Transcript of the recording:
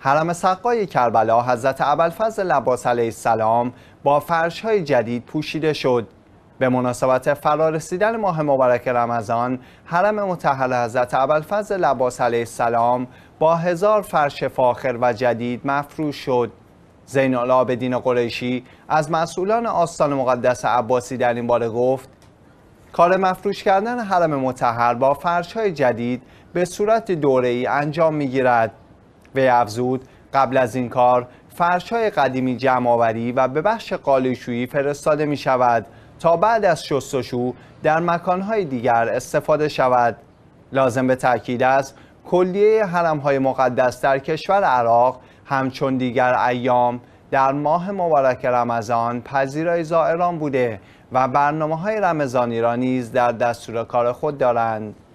حرم سقای کربلا حضرت ابوالفضل لباس علیه السلام با فرش های جدید پوشیده شد به مناسبت فرارسیدن ماه مبارک رمضان حرم متحر حضرت ابوالفضل لباس علیه السلام با هزار فرش فاخر و جدید مفروش شد زین العابدین قریشی از مسئولان آستان مقدس عباسی در این باره گفت کار مفروش کردن حرم متحر با فرش های جدید به صورت دوره ای انجام می گیرد وی افزود قبل از این کار فرش های قدیمی جمعآوری و به بخش قالیشویی فرستاده می شود تا بعد از شستشو در مکانهای دیگر استفاده شود لازم به تاکید است کلیه حرم های مقدس در کشور عراق همچون دیگر ایام در ماه مبارک رمضان پذیرای زائران بوده و برنامه های رمضانی را نیز در دستور کار خود دارند